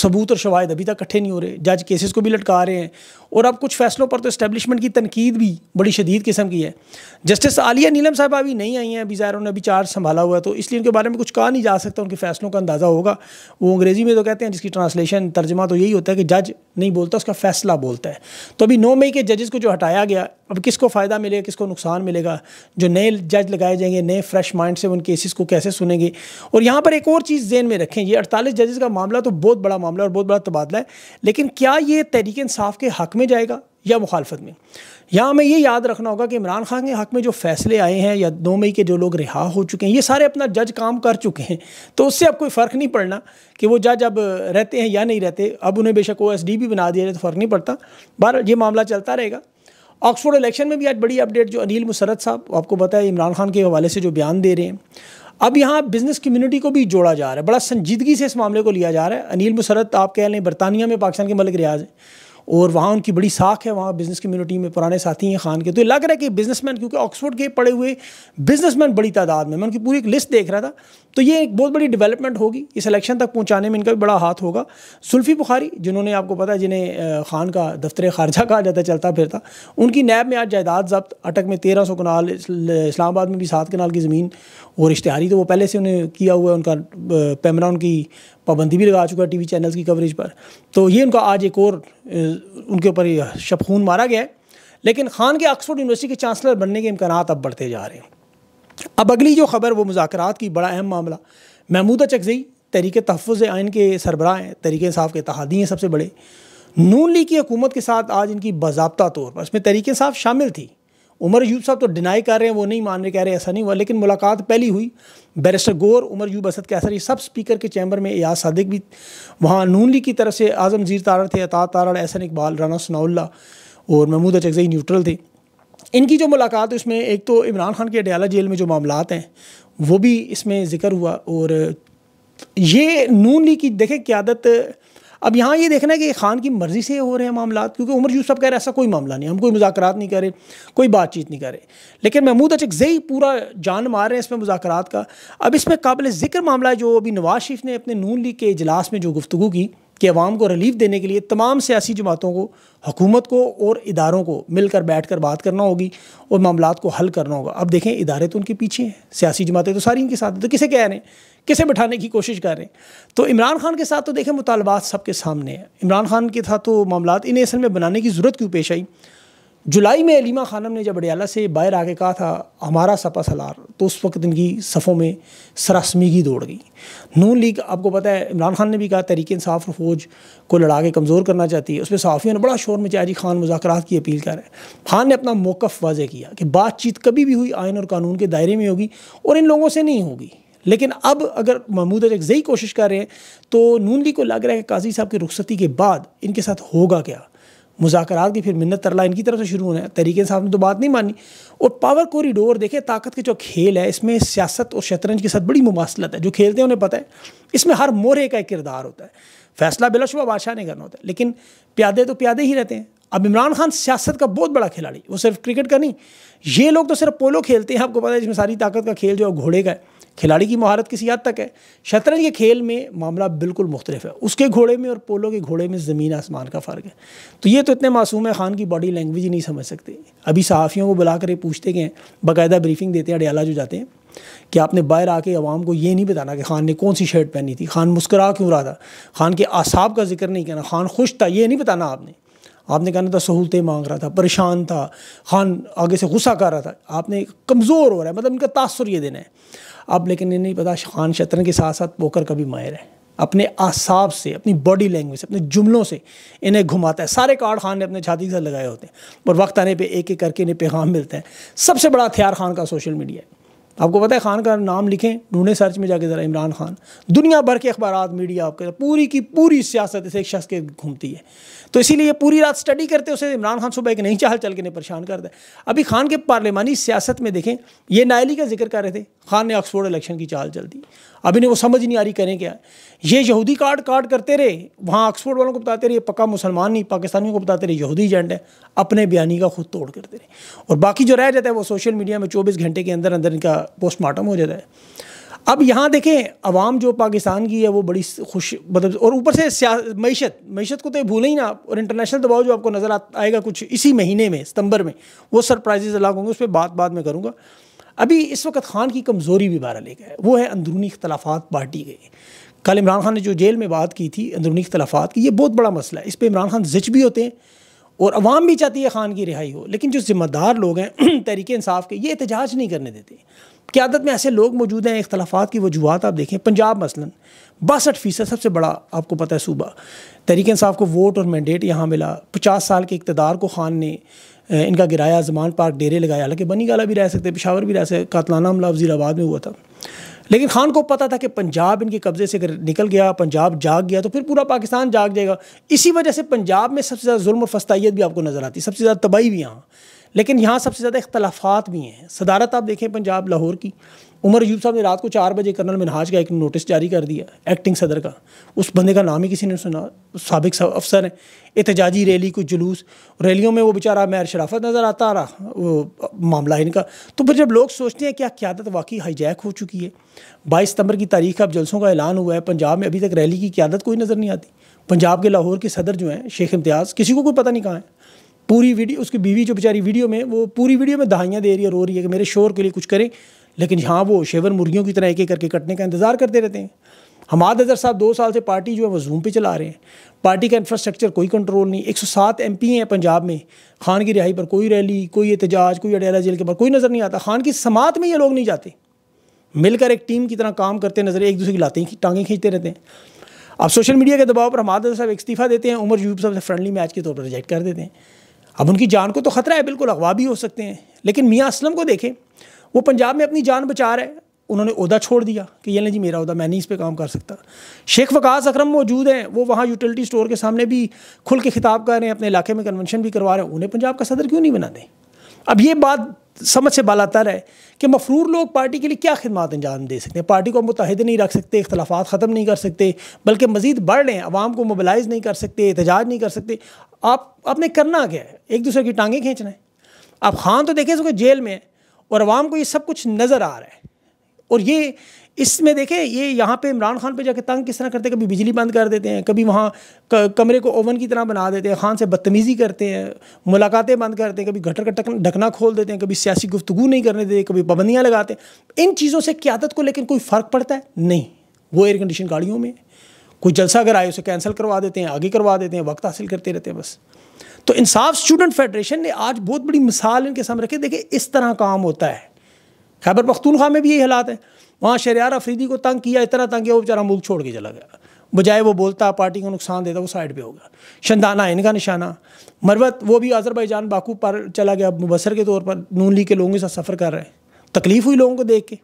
ثبوت اور شواہد ابھی تک اکٹھے نہیں ہو رہے جج کیسز کو بھی لٹکا رہے ہیں اور اب کچھ فیصلوں پر تو اسٹیبلشمنٹ کی تنقید بھی بڑی شدید قسم کی ہے جسٹس عالیہ نیلم صاحب ابھی نہیں آئی ہیں ابھی ظاہر انہوں نے ابھی چارج سنبھالا ہوا ہے تو اس لیے ان کے بارے میں کچھ کہا نہیں جا سکتا ان کے فیصلوں کا اندازہ ہوگا وہ انگریزی میں تو کہتے ہیں جس کی ٹرانسلیشن ترجمہ تو یہی ہوتا ہے کہ جج نہیں بولتا اس کا فیصلہ بولتا ہے تو ابھی نو مئی کے ججز کو جو ہٹایا گیا اب کس کو فائدہ ملے گا کس کو نقصان ملے گا جو نئے جج لگائے جائیں گے نئے فریش مائنڈ سے ان کیسز کو کیسے سنیں گے اور یہاں پر ایک اور چیز ذہن میں رکھیں یہ اڑتالیس ججز کا معاملہ تو بہت بڑا معاملہ اور بہت بڑا تبادلہ ہے لیکن کیا یہ تحریک انصاف کے حق میں جائے گا یا مخالفت میں یہاں یہ یاد رکھنا ہوگا کہ عمران خان کے حق میں جو فیصلے آئے ہیں یا دو مئی کے جو لوگ رہا ہو چکے ہیں یہ سارے اپنا جج کام کر چکے ہیں تو اس سے اب کوئی فرق نہیں پڑنا کہ وہ جج اب رہتے ہیں یا نہیں رہتے اب انہیں بے شک او ایس ڈی بھی بنا دیا جائے تو فرق نہیں پڑتا بار یہ معاملہ چلتا رہے گا آکسفورڈ الیکشن میں بھی آج بڑی اپڈیٹ جو انیل مسرت صاحب آپ کو بتایا عمران خان کے حوالے سے جو بیان دے رہے ہیں اب یہاں بزنس کمیونٹی کو بھی جوڑا جا رہا ہے بڑا سنجیدگی سے اس معاملے کو لیا جا رہا ہے انیل مسرت آپ کہہ لیں برطانیہ میں پاکستان کے ملک ریاض ہیں اور وہاں ان کی بڑی ساکھ ہے وہاں بزنس کمیونٹی میں پرانے ساتھی ہیں خان کے تو یہ لگ رہا ہے کہ بزنس مین کیونکہ آکسفورڈ کے پڑے ہوئے بزنس مین بڑی تعداد میں میں ان کی پوری ایک لسٹ دیکھ رہا تھا تو یہ ایک بہت بڑی ڈیولپمنٹ ہوگی اس الیکشن تک پہنچانے میں ان کا بھی بڑا ہاتھ ہوگا سلفی بخاری جنہوں نے آپ کو پتا ہے جنہیں خان کا دفتر خارجہ کہا جاتا چلتا پھرتا ان کی نیب میں آج جائیداد ضبط اٹک میں تیرہ سو کنال اسلام آباد میں بھی سات کنال کی زمین رشتہ اشتہاری تو وہ پہلے سے انہیں کیا ہوا ہے ان کا پیمرا ان کی پابندی بھی لگا چکا ہے ٹی وی چینلز کی کوریج پر تو یہ ان کا آج ایک اور ان کے اوپر شبخون مارا گیا ہے لیکن خان کے آکسفورڈ یونیورسٹی کے چانسلر بننے کے امکانات اب بڑھتے جا رہے ہیں اب اگلی جو خبر وہ مذاکرات کی بڑا اہم معاملہ محمودہ چکزئی تحریک تحفظ آئین کے سربراہ ہیں تحریک انصاف کے تحادی ہیں سب سے بڑے نون لیگ کی حکومت کے ساتھ آج ان کی باضابطہ طور پر اس میں تحریک انصاف شامل تھی عمر یوب صاحب تو ڈینائی کر رہے ہیں وہ نہیں مان رہے کہہ رہے ایسا نہیں ہوا لیکن ملاقات پہلی ہوئی بیرسٹر گور عمر یوب اسد کیسر یہ سب سپیکر کے چیمبر میں ایاز صادق بھی وہاں نون لیگ کی طرف سے اعظم زیر تارڑ تھے اطاط تارڑ احسن اقبال رانا ثناء اللہ اور محمود اچکزئی نیوٹرل تھے ان کی جو ملاقات اس میں ایک تو عمران خان کے اڈیالہ جیل میں جو معاملات ہیں وہ بھی اس میں ذکر ہوا اور یہ نون لیگ کی دیکھیں قیادت اب یہاں یہ دیکھنا ہے کہ خان کی مرضی سے ہو رہے ہیں معاملات کیونکہ عمر یوسف کہہ رہے ایسا کوئی معاملہ نہیں ہم کوئی مذاکرات نہیں کرے کوئی بات چیت نہیں کرے لیکن محمود اچھی پورا جان مار رہے ہیں اس میں مذاکرات کا اب اس میں قابل ذکر معاملہ ہے جو ابھی نواز شریف نے اپنے نون لیگ کے اجلاس میں جو گفتگو کی کہ عوام کو ریلیف دینے کے لیے تمام سیاسی جماعتوں کو حکومت کو اور اداروں کو مل کر بیٹھ کر بات کرنا ہوگی اور معاملات کو حل کرنا ہوگا اب دیکھیں ادارے تو ان کے پیچھے ہیں سیاسی جماعتیں تو ساری ان کے ساتھ ہیں تو کسے کہہ رہے ہیں کسے بٹھانے کی کوشش کر رہے ہیں تو عمران خان کے ساتھ تو دیکھیں مطالبات سب کے سامنے ہیں عمران خان کے ساتھ تو معاملات انہیں اصل میں بنانے کی ضرورت کیوں پیش آئی جولائی میں علیمہ خانم نے جب اڈیالہ سے باہر آ کے کہا تھا ہمارا سپا سلار تو اس وقت ان کی صفوں میں سراسمیگی دوڑ گئی نون لیگ آپ کو پتا ہے عمران خان نے بھی کہا تحریک انصاف اور فوج کو لڑا کے کمزور کرنا چاہتی ہے اس میں صحافیوں نے بڑا شور میں جی خان مذاکرات کی اپیل کر رہے ہیں خان نے اپنا موقف واضح کیا کہ بات چیت کبھی بھی ہوئی آئین اور قانون کے دائرے میں ہوگی اور ان لوگوں سے نہیں ہوگی لیکن اب اگر محمود جگزی کوشش کر رہے ہیں تو نون لیگ کو لگ رہا ہے کہ قاضی صاحب کی رخصتی کے بعد ان کے ساتھ ہوگا کیا مذاکرات کی پھر منت ترلا ان کی طرف سے شروع ہونا ہے طریقے انصاف نے تو بات نہیں مانی اور پاور کوریڈور دیکھیں طاقت کے جو کھیل ہے اس میں سیاست اور شطرنج کے ساتھ بڑی مماثلت ہے جو کھیلتے ہیں انہیں پتہ ہے اس میں ہر مورے کا ایک کردار ہوتا ہے فیصلہ بلا شبہ بادشاہ نے کرنا ہوتا ہے لیکن پیادے تو پیادے ہی رہتے ہیں اب عمران خان سیاست کا بہت بڑا کھلاڑی وہ صرف کرکٹ کا نہیں یہ لوگ تو صرف پولو کھیلتے ہیں آپ کو پتہ ہے اس میں ساری طاقت کا کھیل جو ہے گھوڑے کا ہے کھلاڑی کی مہارت کسی حد تک ہے شطرنج کے کھیل میں معاملہ بالکل مختلف ہے اس کے گھوڑے میں اور پولو کے گھوڑے میں زمین آسمان کا فرق ہے تو یہ تو اتنے معصوم ہے خان کی باڈی لینگویج ہی نہیں سمجھ سکتے ابھی صحافیوں کو بلا کر یہ پوچھتے کہ باقاعدہ بریفنگ دیتے ہیں اڈیالہ جو جاتے ہیں کہ آپ نے باہر آ کے عوام کو یہ نہیں بتانا کہ خان نے کون سی شرٹ پہنی تھی خان مسکرا کیوں رہا تھا خان کے اعصاب کا ذکر نہیں کہنا خان خوش تھا یہ نہیں بتانا آپ نے آپ نے کہنا تھا سہولتیں مانگ رہا تھا پریشان تھا خان آگے سے غصہ کر رہا تھا آپ نے کمزور ہو رہا ہے مطلب ان کا تاثر یہ دینا ہے اب لیکن انہیں نہیں پتا خان شطرن کے ساتھ ساتھ پوکر کبھی ماہر ہے اپنے اعصاب سے اپنی باڈی لینگویج سے اپنے جملوں سے انہیں گھماتا ہے سارے کارڈ خان نے اپنے چھاتی کے ساتھ لگائے ہوتے ہیں اور وقت آنے پہ ایک ایک کر کے انہیں پیغام ملتا ہے سب سے بڑا ہتھیار خان کا سوشل میڈیا ہے آپ کو پتہ ہے خان کا نام لکھیں ڈھونڈیں سرچ میں جا کے ذرا عمران خان دنیا بھر کے اخبارات میڈیا آپ کے پوری کی پوری سیاست اسے ایک شخص کے گھومتی ہے تو اسی لیے پوری رات سٹڈی کرتے اسے عمران خان صبح ایک نہیں چال چل کے نہیں پریشان کرتا ہے ابھی خان کے پارلیمانی سیاست میں دیکھیں یہ نائلی کا ذکر کر رہے تھے خان نے آکسفورڈ الیکشن کی چال چل دی ابھی انہیں وہ سمجھ نہیں آ رہی کریں کیا یہ یہودی کارڈ کارڈ کرتے رہے وہاں آکسفورڈ والوں کو بتاتے رہے پکا مسلمان نہیں پاکستانیوں کو بتاتے رہے یہودی ایجنڈ ہے اپنے بیانی کا خود توڑ کرتے رہے اور باقی جو رہ جاتا ہے وہ سوشل میڈیا میں چوبیس گھنٹے کے اندر اندر ان کا پوسٹ مارٹم ہو جاتا ہے اب یہاں دیکھیں عوام جو پاکستان کی ہے وہ بڑی خوش مطلب اور اوپر سے معیشت معیشت کو تو بھولیں ہی نا آپ اور انٹرنیشنل دباؤ جو آپ کو نظر آئے گا کچھ اسی مہینے میں ستمبر میں وہ سرپرائزز الگ ہوں گے اس پہ بات بات میں کروں گا ابھی اس وقت خان کی کمزوری بھی بارہ لے گئے وہ ہے اندرونی اختلافات پارٹی گئے کل عمران خان نے جو جیل میں بات کی تھی اندرونی اختلافات کی یہ بہت بڑا مسئلہ ہے اس پہ عمران خان زچ بھی ہوتے ہیں اور عوام بھی چاہتی ہے خان کی رہائی ہو لیکن جو ذمہ دار لوگ ہیں تحریک انصاف کے یہ احتجاج نہیں کرنے دیتے قیادت میں ایسے لوگ موجود ہیں اختلافات کی وجوہات آپ دیکھیں پنجاب مثلاً باسٹھ فیصد سب سے بڑا آپ کو پتہ ہے صوبہ تحریک انصاف کو ووٹ اور مینڈیٹ یہاں ملا پچاس سال کے اقتدار کو خان نے ان کا گرایا زمان پارک ڈیرے لگایا حالانکہ بنی گالا بھی رہ سکتے پشاور بھی رہ سکتے قاتلانہ حملہ وزیر آباد میں ہوا تھا لیکن خان کو پتا تھا کہ پنجاب ان کے قبضے سے اگر نکل گیا پنجاب جاگ گیا تو پھر پورا پاکستان جاگ جائے گا اسی وجہ سے پنجاب میں سب سے زیادہ ظلم و فستائیت بھی آپ کو نظر آتی سب سے زیادہ تباہی بھی یہاں لیکن یہاں سب سے زیادہ اختلافات بھی ہیں صدارت آپ دیکھیں پنجاب لاہور کی عمر ایوب صاحب نے رات کو چار بجے کرنل منہاج کا ایک نوٹس جاری کر دیا ایکٹنگ صدر کا اس بندے کا نام ہی کسی نے سنا سابق افسر ہیں احتجاجی ریلی کو جلوس ریلیوں میں وہ بیچارہ میر شرافت نظر آتا رہا رہا معاملہ ان کا تو پھر جب لوگ سوچتے ہیں کیا قیادت واقعی ہائی جیک ہو چکی ہے بائیس ستمبر کی تاریخ کا اب جلسوں کا اعلان ہوا ہے پنجاب میں ابھی تک ریلی کی قیادت کوئی نظر نہیں آتی پنجاب کے لاہور کے صدر جو ہیں شیخ امتیاز کسی کو کوئی پتہ نہیں کہا ہے پوری ویڈیو اس کی بیوی جو بیچاری ویڈیو میں وہ پوری ویڈیو میں دہائیاں دے رہی ہے رو رہی ہے کہ میرے شور کے لیے کچھ کریں لیکن یہاں وہ شیور مرغیوں کی طرح ایک ایک کر کے کٹنے کا انتظار کرتے رہتے ہیں حماد اظہر صاحب دو سال سے پارٹی جو ہے وہ زوم پہ چلا رہے ہیں پارٹی کا انفراسٹرکچر کوئی کنٹرول نہیں ایک سو سات ایم پی ہیں پنجاب میں خان کی رہائی پر کوئی ریلی کوئی احتجاج کوئی اڈیالہ جیل کے پر کوئی نظر نہیں آتا خان کی سماعت میں یہ لوگ نہیں جاتے مل کر ایک ٹیم کی طرح کام کرتے نظر ایک دوسرے کی ہیں ٹانگیں کھینچتے رہتے ہیں اب سوشل میڈیا کے دباؤ پر حماد اظہر صاحب استعفیٰ دیتے ہیں عمر یوب صاحب سے فرینڈلی میچ کے طور پر ریجیکٹ کر دیتے ہیں اب ان کی جان کو تو خطرہ ہے بالکل اغوا بھی ہو سکتے ہیں لیکن میاں اسلم کو دیکھیں وہ پنجاب میں اپنی جان بچا رہے انہوں نے عہدہ چھوڑ دیا کہ یہ نہیں جی میرا عہدہ میں نہیں اس پہ کام کر سکتا شیخ وکاس اکرم موجود ہیں وہ وہاں یوٹیلٹی سٹور کے سامنے بھی کھل کے خطاب کر رہے ہیں اپنے علاقے میں کنونشن بھی کروا رہے ہیں انہیں پنجاب کا صدر کیوں نہیں بنا دیں اب یہ بات سمجھ سے بالاتر ہے کہ مفرور لوگ پارٹی کے لیے کیا خدمات انجام دے سکتے ہیں پارٹی کو متحد نہیں رکھ سکتے اختلافات ختم نہیں کر سکتے بلکہ مزید بڑھ رہے ہیں عوام کو موبلائز نہیں کر سکتے احتجاج نہیں کر سکتے آپ آپ نے کرنا کیا ہے ایک دوسرے کی ٹانگیں کھینچنا ہے آپ خان تو دیکھیں سکے جیل میں اور عوام کو یہ سب کچھ نظر آ رہا ہے اور یہ اس میں دیکھیں یہ یہاں پہ عمران خان پہ جا کے تنگ کس طرح کرتے ہیں کبھی بجلی بند کر دیتے ہیں کبھی وہاں کمرے کو اوون کی طرح بنا دیتے ہیں خان سے بدتمیزی کرتے ہیں ملاقاتیں بند کرتے ہیں کبھی گھٹر کا ڈھکنا کھول دیتے ہیں کبھی سیاسی گفتگو نہیں کرنے دیتے کبھی پابندیاں لگاتے ہیں ان چیزوں سے قیادت کو لیکن کوئی فرق پڑتا ہے نہیں وہ ایئر کنڈیشن گاڑیوں میں کوئی جلسہ اگر آئے اسے کینسل کروا دیتے ہیں آگے کروا دیتے ہیں وقت حاصل کرتے رہتے ہیں بس تو انصاف اسٹوڈنٹ فیڈریشن نے آج بہت بڑی مثال ان کے سامنے رکھے دیکھے اس طرح کام ہوتا ہے خیبر پختونخوا میں بھی یہی حالات ہیں وہاں شریار افریدی کو تنگ کیا اتنا تنگ کیا وہ بچارہ ملک چھوڑ کے چلا گیا بجائے وہ بولتا پارٹی کو نقصان دیتا وہ سائڈ پہ ہوگا شندانہ ان کا نشانہ مروت وہ بھی اظہبی جان باکو پر چلا گیا مبسر کے طور پر نون لی کے لوگوں کے ساتھ سفر کر رہے ہیں تکلیف ہوئی لوگوں کو دیکھ کے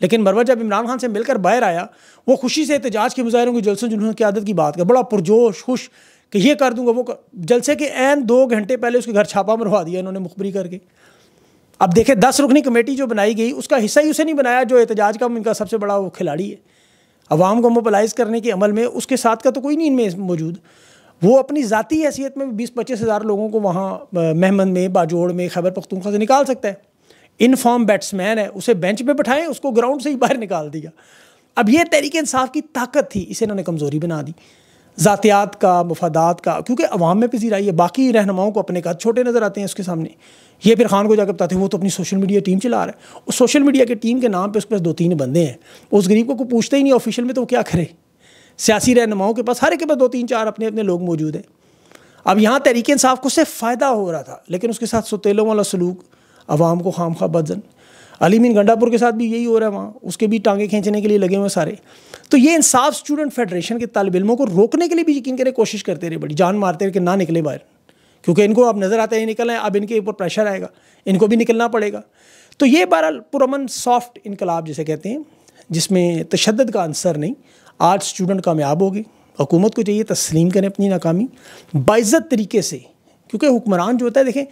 لیکن مروت جب عمران خان سے مل کر باہر آیا وہ خوشی سے احتجاج کے مظاہروں کی جلسوں جنہوں کی عادت کی بات کر بڑا پرجوش خوش کہ یہ کر دوں گا وہ جلسے کے عین دو گھنٹے پہلے اس کے گھر چھاپا مروا دیا انہوں نے مخبری کر کے اب دیکھیں دس رکنی کمیٹی جو بنائی گئی اس کا حصہ ہی اسے نہیں بنایا جو احتجاج کا ان کا سب سے بڑا وہ کھلاڑی ہے عوام کو موبلائز کرنے کے عمل میں اس کے ساتھ کا تو کوئی نہیں ان میں موجود وہ اپنی ذاتی حیثیت میں بیس پچیس ہزار لوگوں کو وہاں مہمند میں باجوڑ میں خیبر پختونخوا سے نکال سکتا ہے ان فارم بیٹس مین ہے اسے بینچ پہ بٹھائیں اس کو گراؤنڈ سے ہی باہر نکال دیا اب یہ تحریک انصاف کی طاقت تھی اسے انہوں نے کمزوری بنا دی ذاتیات کا مفادات کا کیونکہ عوام میں پذیرائی ہے باقی رہنماؤں کو اپنے کا چھوٹے نظر آتے ہیں اس کے سامنے یہ پھر خان کو جا کر بتاتے ہیں وہ تو اپنی سوشل میڈیا ٹیم چلا رہا ہے اس سوشل میڈیا کے ٹیم کے نام پہ اس پاس دو تین بندے ہیں اس غریب کو کوئی پوچھتے ہی نہیں آفیشیل میں تو وہ کیا کرے سیاسی رہنماؤں کے پاس ہر ایک کے پاس دو تین چار اپنے اپنے لوگ موجود ہیں اب یہاں تحریک انصاف کو سے فائدہ ہو رہا تھا لیکن اس کے ساتھ ستیلوں والا سلوک عوام کو خام خواہ بدزن علی مین گنڈا پور کے ساتھ بھی یہی ہو رہا ہے وہاں اس کے بھی ٹانگیں کھینچنے کے لیے لگے ہوئے سارے تو یہ انصاف اسٹوڈنٹ فیڈریشن کے طالب علموں کو روکنے کے لیے بھی یقین کرے کوشش کرتے رہے بڑی جان مارتے رہے کہ نہ نکلے باہر کیونکہ ان کو اب نظر آتے ہی نکلیں اب ان کے اوپر پریشر آئے گا ان کو بھی نکلنا پڑے گا تو یہ بہرحال پرامن سافٹ انقلاب جسے کہتے ہیں جس میں تشدد کا عنصر نہیں آج اسٹوڈنٹ کامیاب ہوگی حکومت کو چاہیے تسلیم کریں اپنی ناکامی باعزت طریقے سے کیونکہ حکمران جو ہوتا ہے دیکھیں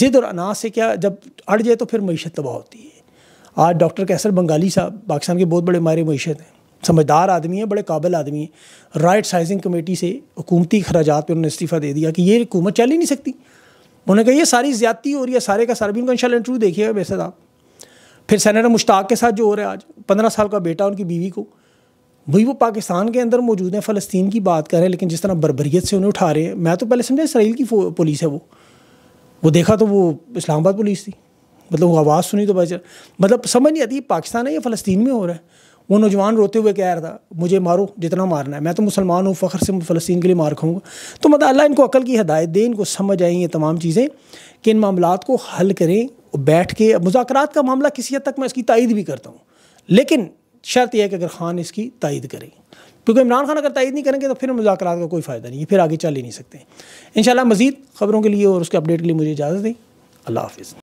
ضد اور اناج سے کیا جب اڑ جائے تو پھر معیشت تباہ ہوتی ہے آج ڈاکٹر کیسر بنگالی صاحب پاکستان کے بہت بڑے ماہر معیشت ہیں سمجھدار آدمی ہیں بڑے قابل آدمی ہیں رائٹ سائزنگ کمیٹی سے حکومتی اخراجات پہ انہوں نے استعفیٰ دے دیا کہ یہ حکومت چل ہی نہیں سکتی انہوں نے کہا یہ ساری زیادتی ہو رہی ہے سارے کا صاربین کو انشاءاللہ اللہ انٹرویو دیکھیے گا ویسے آپ پھر سینیٹر مشتاق کے ساتھ جو ہو رہا ہے آج پندرہ سال کا بیٹا ان کی بیوی کو بھائی وہ پاکستان کے اندر موجود ہیں فلسطین کی بات کر رہے ہیں لیکن جس طرح بربریت سے انہیں اٹھا رہے ہیں میں تو پہلے سمجھا اسرائیل کی پولیس ہے وہ وہ دیکھا تو وہ اسلام آباد پولیس تھی مطلب وہ آواز سنی تو بچ مطلب سمجھ نہیں آتی پاکستان ہے یا فلسطین میں ہو رہا ہے وہ نوجوان روتے ہوئے کہہ رہا تھا مجھے مارو جتنا مارنا ہے میں تو مسلمان ہوں فخر سے فلسطین کے لیے مار کھاؤں گا تو مطلب اللہ ان کو عقل کی ہدایت دیں ان کو سمجھ آئیں یہ تمام چیزیں کہ ان معاملات کو حل کریں بیٹھ کے مذاکرات کا معاملہ کسی حد تک میں اس کی تائید بھی کرتا ہوں لیکن شرط یہ ہے کہ اگر خان اس کی تائید کریں کیونکہ عمران خان اگر تائید نہیں کریں گے تو پھر مذاکرات کا کوئی فائدہ نہیں ہے پھر آگے چل ہی نہیں سکتے ان مزید خبروں کے لیے اور اس کے اپڈیٹ کے لیے مجھے اجازت دیں اللہ حافظ